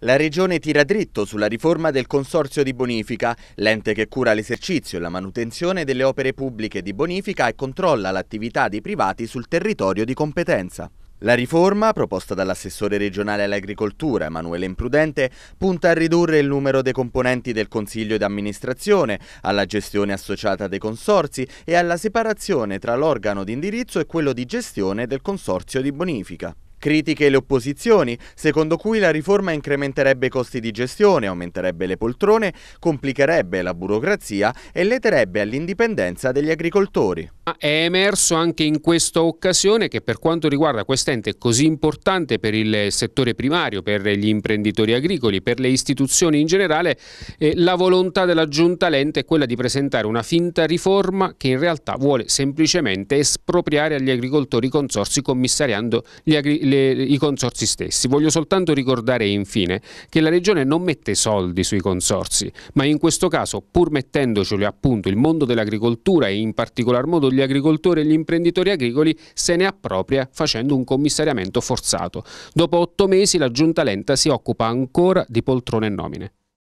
La Regione tira dritto sulla riforma del Consorzio di Bonifica, l'ente che cura l'esercizio e la manutenzione delle opere pubbliche di bonifica e controlla l'attività dei privati sul territorio di competenza. La riforma, proposta dall'assessore regionale all'agricoltura Emanuele Imprudente, punta a ridurre il numero dei componenti del consiglio di amministrazione, alla gestione associata dei consorzi e alla separazione tra l'organo di indirizzo e quello di gestione del consorzio di bonifica. Critiche le opposizioni, secondo cui la riforma incrementerebbe i costi di gestione, aumenterebbe le poltrone, complicherebbe la burocrazia e leterebbe all'indipendenza degli agricoltori. È emerso anche in questa occasione che per quanto riguarda quest'ente così importante per il settore primario, per gli imprenditori agricoli, per le istituzioni in generale, eh, la volontà della Giunta Lente è quella di presentare una finta riforma che in realtà vuole semplicemente espropriare agli agricoltori consorsi commissariando le, agri le, i consorsi stessi. Voglio soltanto ricordare infine che la Regione non mette soldi sui consorsi, ma in questo caso pur mettendoceli appunto il mondo dell'agricoltura e in particolar modo gli agricoltori e gli imprenditori agricoli se ne appropria facendo un commissariamento forzato. Dopo otto mesi la Giunta Lenta si occupa ancora di poltrone e nomine.